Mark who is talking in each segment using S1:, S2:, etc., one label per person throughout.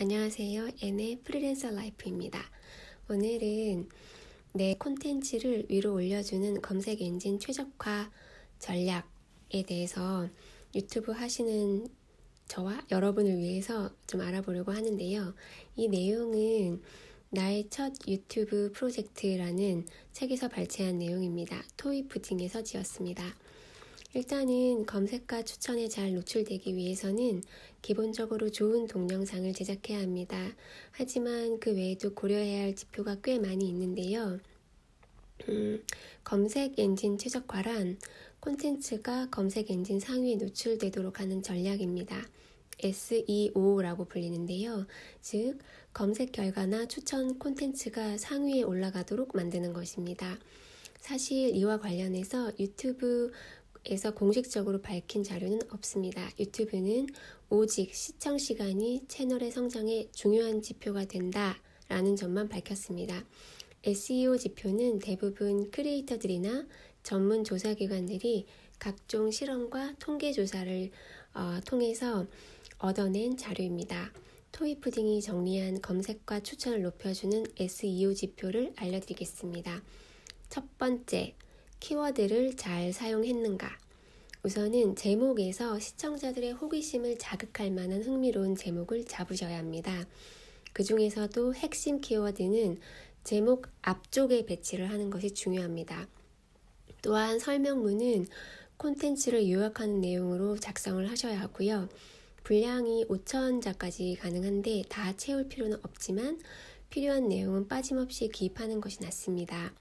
S1: 안녕하세요. N의 프리랜서 라이프입니다. 오늘은 내 콘텐츠를 위로 올려주는 검색 엔진 최적화 전략에 대해서 유튜브 하시는 저와 여러분을 위해서 좀 알아보려고 하는데요. 이 내용은 나의 첫 유튜브 프로젝트라는 책에서 발췌한 내용입니다. 토이푸팅에서 지었습니다. 일단은 검색과 추천에 잘 노출되기 위해서는 기본적으로 좋은 동영상을 제작해야 합니다. 하지만 그 외에도 고려해야 할 지표가 꽤 많이 있는데요. 음, 검색 엔진 최적화란 콘텐츠가 검색 엔진 상위에 노출되도록 하는 전략입니다. SEO라고 불리는데요. 즉, 검색 결과나 추천 콘텐츠가 상위에 올라가도록 만드는 것입니다. 사실 이와 관련해서 유튜브 에서 공식적으로 밝힌 자료는 없습니다. 유튜브는 오직 시청 시간이 채널의 성장에 중요한 지표가 된다라는 점만 밝혔습니다. SEO 지표는 대부분 크리에이터들이나 전문 조사기관들이 각종 실험과 통계조사를 어, 통해서 얻어낸 자료입니다. 토이푸딩이 정리한 검색과 추천을 높여주는 SEO 지표를 알려드리겠습니다. 첫 번째, 키워드를 잘 사용했는가? 우선은 제목에서 시청자들의 호기심을 자극할 만한 흥미로운 제목을 잡으셔야 합니다. 그 중에서도 핵심 키워드는 제목 앞쪽에 배치를 하는 것이 중요합니다. 또한 설명문은 콘텐츠를 요약하는 내용으로 작성을 하셔야 하고요. 분량이 5천자까지 가능한데 다 채울 필요는 없지만 필요한 내용은 빠짐없이 기입하는 것이 낫습니다.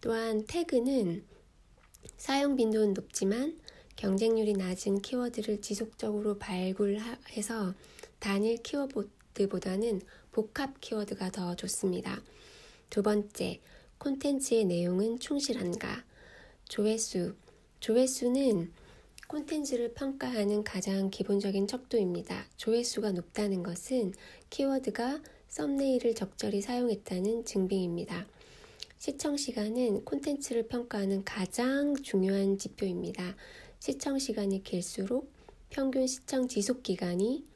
S1: 또한 태그는 사용 빈도는 높지만 경쟁률이 낮은 키워드를 지속적으로 발굴해서 단일 키워드보다는 복합 키워드가 더 좋습니다. 두 번째, 콘텐츠의 내용은 충실한가? 조회수. 조회수는 콘텐츠를 평가하는 가장 기본적인 척도입니다. 조회수가 높다는 것은 키워드가 썸네일을 적절히 사용했다는 증빙입니다. 시청 시간은 콘텐츠를 평가하는 가장 중요한 지표입니다. 시청 시간이 길수록 평균 시청 지속 기간이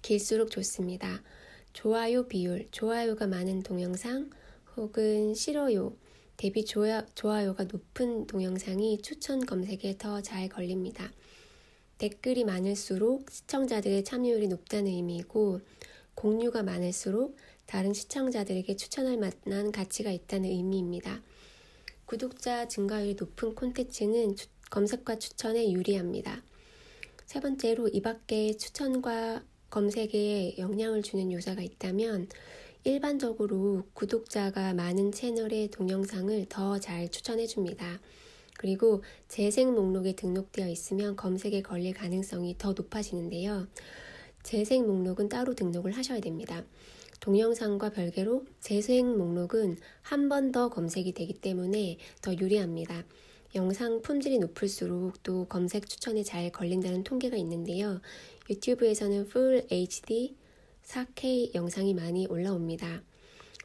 S1: 길수록 좋습니다. 좋아요 비율, 좋아요가 많은 동영상 혹은 싫어요, 대비 좋아, 좋아요가 높은 동영상이 추천 검색에 더 잘 걸립니다. 댓글이 많을수록 시청자들의 참여율이 높다는 의미이고 공유가 많을수록 다른 시청자들에게 추천할 만한 가치가 있다는 의미입니다. 구독자 증가율이 높은 콘텐츠는 추, 검색과 추천에 유리합니다. 세 번째로 이 밖에 추천과 검색에 영향을 주는 요소가 있다면 일반적으로 구독자가 많은 채널의 동영상을 더 잘 추천해 줍니다. 그리고 재생 목록에 등록되어 있으면 검색에 걸릴 가능성이 더 높아지는데요. 재생 목록은 따로 등록을 하셔야 됩니다. 동영상과 별개로 재생 목록은 한 번 더 검색이 되기 때문에 더 유리합니다. 영상 품질이 높을수록 또 검색 추천에 잘 걸린다는 통계가 있는데요. 유튜브에서는 Full HD 4K 영상이 많이 올라옵니다.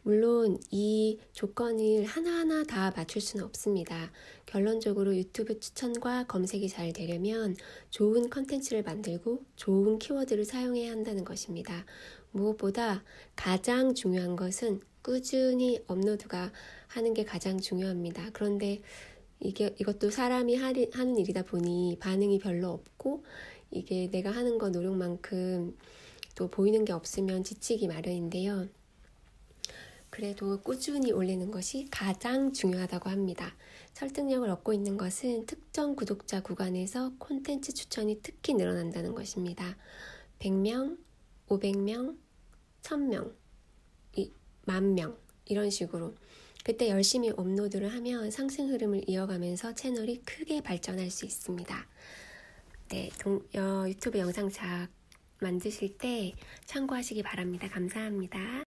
S1: 물론 이 조건을 하나하나 다 맞출 수는 없습니다. 결론적으로 유튜브 추천과 검색이 잘 되려면 좋은 컨텐츠를 만들고 좋은 키워드를 사용해야 한다는 것입니다. 무엇보다 가장 중요한 것은 꾸준히 업로드가 하는 게 가장 중요합니다. 그런데 이게 이것도 사람이 하는 일이다 보니 반응이 별로 없고 이게 내가 하는 거 노력만큼 또 보이는 게 없으면 지치기 마련인데요. 그래도 꾸준히 올리는 것이 가장 중요하다고 합니다. 설득력을 얻고 있는 것은 특정 구독자 구간에서 콘텐츠 추천이 특히 늘어난다는 것입니다. 100명, 500명, 1000명, 1만명 이런 식으로 그때 열심히 업로드를 하면 상승 흐름을 이어가면서 채널이 크게 발전할 수 있습니다. 네, 동, 어, 유튜브 영상 작 만드실 때 참고하시기 바랍니다. 감사합니다.